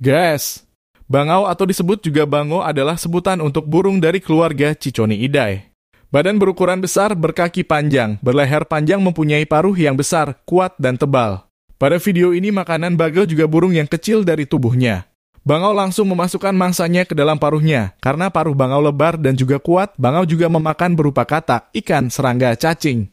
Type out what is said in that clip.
Gas. Bangau atau disebut juga bango adalah sebutan untuk burung dari keluarga Ciconiidae. Badan berukuran besar, berkaki panjang, berleher panjang mempunyai paruh yang besar, kuat, dan tebal. Pada video ini makanan bagel juga burung yang kecil dari tubuhnya. Bangau langsung memasukkan mangsanya ke dalam paruhnya. Karena paruh bangau lebar dan juga kuat, bangau juga memakan berupa katak, ikan, serangga, cacing.